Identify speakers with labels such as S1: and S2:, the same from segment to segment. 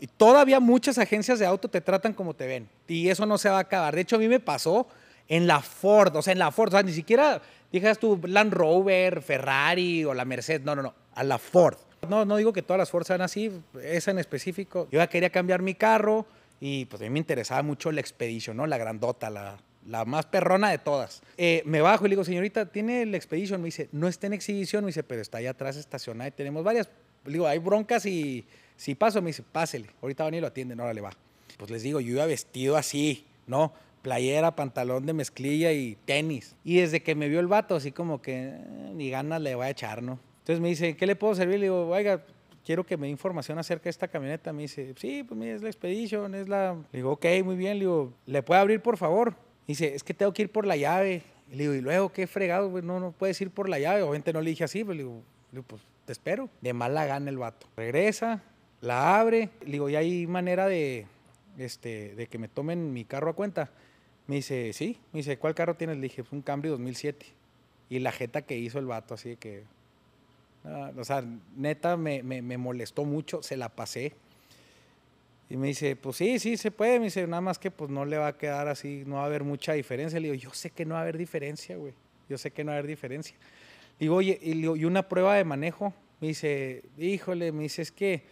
S1: Y todavía muchas agencias de auto te tratan como te ven. Y eso no se va a acabar. De hecho, a mí me pasó en la Ford, o sea, en la Ford, o sea, ni siquiera dijeras tu Land Rover, Ferrari o la Mercedes, no, no, no, a la Ford. No, no digo que todas las Ford sean así, esa en específico. Yo ya quería cambiar mi carro y pues a mí me interesaba mucho la Expedition, ¿no? La grandota, la, la más perrona de todas. Eh, me bajo y le digo, señorita, ¿tiene el Expedition? Me dice, no está en exhibición, me dice, pero está allá atrás estacionada y tenemos varias digo, hay broncas y si paso, me dice, pásele, ahorita van y lo atienden, ahora le va. Pues les digo, yo iba vestido así, ¿no? Playera, pantalón de mezclilla y tenis. Y desde que me vio el vato, así como que eh, ni ganas le voy a echar, ¿no? Entonces me dice, ¿qué le puedo servir? Le digo, oiga, quiero que me dé información acerca de esta camioneta. Me dice, sí, pues mira, es la Expedition, es la... Le digo, ok, muy bien. Le digo, ¿le puede abrir, por favor? Dice, es que tengo que ir por la llave. Le digo, ¿y luego qué fregado? no, no puedes ir por la llave. Obviamente no le dije así, pero pues le digo, pues te espero. De mala gana el vato. Regresa, la abre, le digo, ¿y hay manera de, este, de que me tomen mi carro a cuenta? Me dice, sí. Me dice, ¿cuál carro tienes? Le dije, un Camry 2007. Y la jeta que hizo el vato, así que... Ah, o sea, neta, me, molestó mucho, se la pasé. Y me dice, pues sí, sí, se puede. Me dice, nada más que pues no le va a quedar así, no va a haber mucha diferencia. Le digo, yo sé que no va a haber diferencia, güey. Yo sé que no va a haber diferencia. Digo, y, una prueba de manejo. Me dice, híjole, me dice, es que,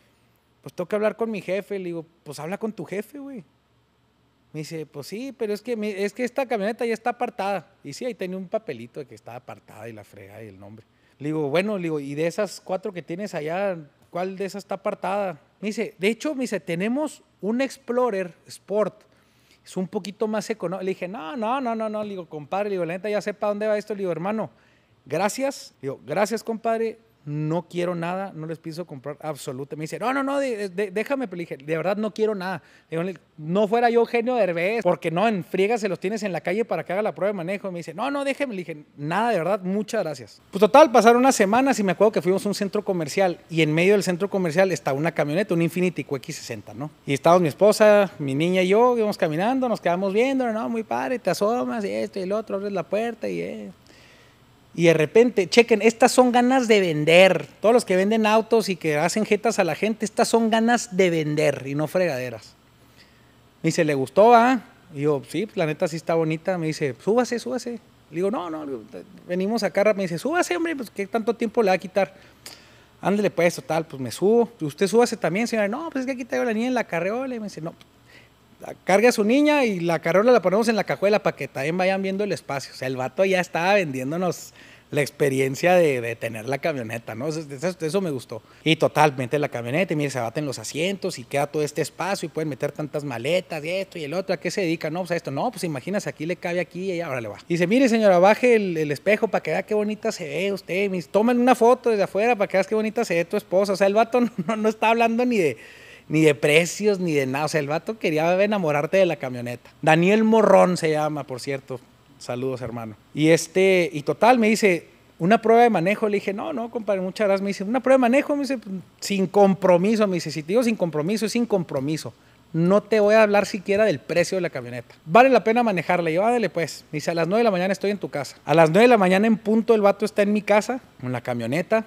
S1: pues que hablar con mi jefe. Le digo, pues habla con tu jefe, güey. Me dice, pues sí, pero es que, es que esta camioneta ya está apartada. Y sí, ahí tenía un papelito de que estaba apartada y la frega y el nombre. Le digo, bueno, le digo, ¿y de esas cuatro que tienes allá, cuál de esas está apartada? Me dice, de hecho, me dice, tenemos un Explorer Sport. Es un poquito más económico. Le dije, no, no, no, no, no. Le digo, compadre, le digo, la neta ya sepa dónde va esto. Le digo, hermano, gracias. Le digo, gracias, compadre no quiero nada, no les pienso comprar absolutamente. Me dice, no, no, no, déjame, pero dije, de verdad no quiero nada. no fuera yo genio de revés, porque no, en friega se los tienes en la calle para que haga la prueba de manejo. Me dice, no, no, déjeme. Le dije, nada, de verdad, muchas gracias. Pues total, pasaron unas semanas y me acuerdo que fuimos a un centro comercial y en medio del centro comercial está una camioneta, un Infiniti QX60, ¿no? Y estábamos mi esposa, mi niña y yo, íbamos caminando, nos quedamos viendo, ¿no? Muy padre, te asomas y esto y el otro, abres la puerta y... Eh y de repente, chequen, estas son ganas de vender. Todos los que venden autos y que hacen jetas a la gente, estas son ganas de vender y no fregaderas. Me dice, ¿le gustó? Ah? Y yo, sí, pues, la neta sí está bonita. Me dice, súbase, súbase. Le digo, no, no, venimos acá. Me dice, súbase, hombre, pues qué tanto tiempo le va a quitar. Ándale, pues, total, pues me subo. Usted súbase también, señora. No, pues es que aquí traigo la niña en la carreola. Y me dice, no, cargue a su niña y la carola la ponemos en la cajuela para que también vayan viendo el espacio. O sea, el vato ya estaba vendiéndonos la experiencia de, tener la camioneta, ¿no? Eso, me gustó. Y totalmente la camioneta, y mire, se baten los asientos y queda todo este espacio y pueden meter tantas maletas y esto y el otro. ¿A qué se dedica? No, pues a esto. No, pues imagínese, aquí le cabe aquí y ahora le va. Dice, mire señora, baje el, espejo para que vea qué bonita se ve usted. Mis, tomen una foto desde afuera para que veas qué bonita se ve tu esposa. O sea, el vato no, no está hablando ni de ni de precios, ni de nada. O sea, el vato quería enamorarte de la camioneta. Daniel Morrón se llama, por cierto. Saludos, hermano. Y este, y total, me dice, una prueba de manejo. Le dije, no, no, compadre, muchas gracias. Me dice, una prueba de manejo. Me dice, pues, sin compromiso. Me dice, si te digo sin compromiso, es sin compromiso. No te voy a hablar siquiera del precio de la camioneta. Vale la pena manejarla. Y yo, pues. Me dice, a las 9 de la mañana estoy en tu casa. A las 9 de la mañana en punto el vato está en mi casa, con la camioneta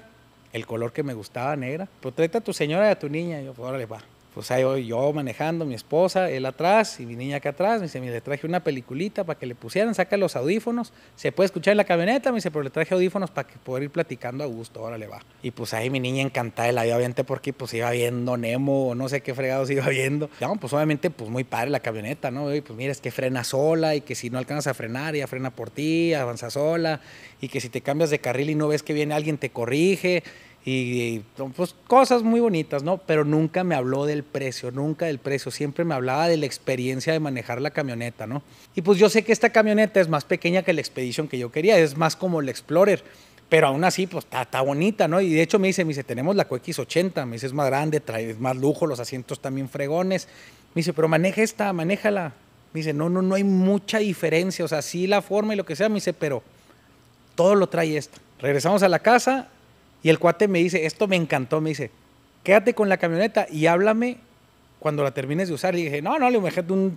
S1: el color que me gustaba, negra. Protecta pues, a tu señora y a tu niña. Y yo, órale, va pues ahí yo manejando, mi esposa, él atrás y mi niña acá atrás. Me dice, me le traje una peliculita para que le pusieran, saca los audífonos. Se puede escuchar en la camioneta, me dice, pero le traje audífonos para que poder ir platicando a gusto, ahora le va. Y pues ahí mi niña encantada el la vida, porque pues iba viendo Nemo o no sé qué fregados iba viendo. Ya, pues obviamente, pues muy padre la camioneta, ¿no? Y pues mira, es que frena sola y que si no alcanzas a frenar, ya frena por ti, avanza sola y que si te cambias de carril y no ves que viene alguien, te corrige y, pues cosas muy bonitas, ¿no? Pero nunca me habló del precio, nunca del precio, siempre me hablaba de la experiencia de manejar la camioneta, ¿no? Y pues yo sé que esta camioneta es más pequeña que la Expedition que yo quería, es más como el Explorer, pero aún así, pues está, bonita, ¿no? Y de hecho me dice, me dice, tenemos la QX80, me dice, es más grande, trae más lujo, los asientos también fregones, me dice, pero maneja esta, manéjala. Me dice, no, no, no hay mucha diferencia, o sea, sí la forma y lo que sea, me dice, pero todo lo trae esta. Regresamos a la casa, y el cuate me dice, esto me encantó, me dice, quédate con la camioneta y háblame cuando la termines de usar. Y dije, no, no, le dejé un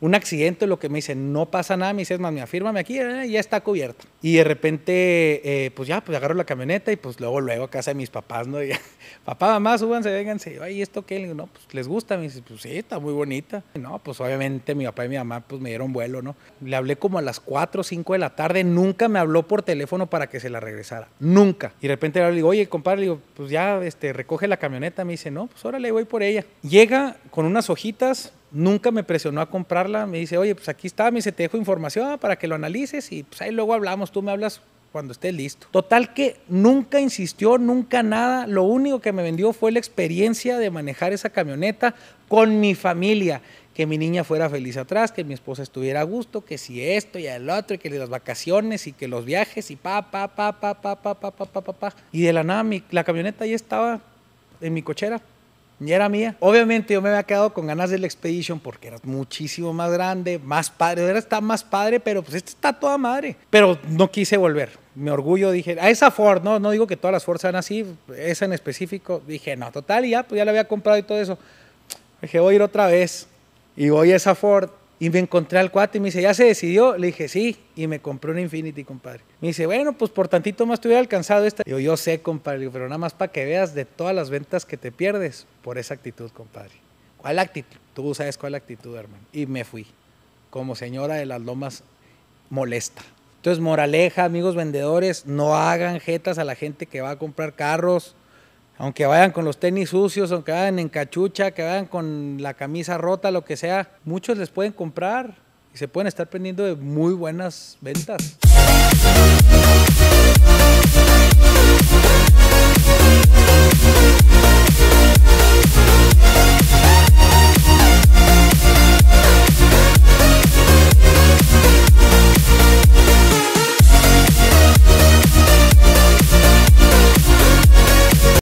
S1: un accidente, lo que me dice, no pasa nada, me dice, más, me afírmame aquí, eh, ya está cubierto Y de repente, eh, pues ya, pues agarro la camioneta y pues luego, luego a casa de mis papás, ¿no? Papá, mamá, súbanse, vénganse. Ay, ¿esto qué? no, pues les gusta. Me dice, pues sí, está muy bonita. no, pues obviamente mi papá y mi mamá pues me dieron vuelo, ¿no? Le hablé como a las 4 o 5 de la tarde, nunca me habló por teléfono para que se la regresara, nunca. Y de repente le digo, oye, compadre, pues ya, este, recoge la camioneta. Me dice, no, pues órale, voy por ella. Llega con unas hojitas, nunca me presionó a comprarla, me dice, oye, pues aquí está, me dice, te dejo información para que lo analices y pues ahí luego hablamos, tú me hablas cuando esté listo. Total que nunca insistió, nunca nada. Lo único que me vendió fue la experiencia de manejar esa camioneta con mi familia. Que mi niña fuera feliz atrás, que mi esposa estuviera a gusto, que si esto y el otro, y que las vacaciones y que los viajes y pa, pa, pa, pa, pa, pa, pa, pa, pa, pa. Y de la nada mi, la camioneta ya estaba en mi cochera era mía. Obviamente yo me había quedado con ganas del Expedition porque era muchísimo más grande, más padre, era está más padre, pero pues este está toda madre. Pero no quise volver. Me orgullo, dije, a esa Ford, no, no digo que todas las Ford sean así, esa en específico, dije, no, total, ya, pues ya la había comprado y todo eso. Dije, voy a ir otra vez. Y voy a esa Ford y me encontré al cuate y me dice, ¿ya se decidió? Le dije, sí. Y me compré un Infinity, compadre. Me dice, bueno, pues por tantito más te hubiera alcanzado esta. yo yo sé, compadre, pero nada más para que veas de todas las ventas que te pierdes por esa actitud, compadre. ¿Cuál actitud? Tú sabes cuál actitud, hermano. Y me fui, como señora de las lomas molesta. Entonces, moraleja, amigos vendedores, no hagan jetas a la gente que va a comprar carros aunque vayan con los tenis sucios, aunque vayan en cachucha, que vayan con la camisa rota, lo que sea, muchos les pueden comprar y se pueden estar prendiendo de muy buenas ventas.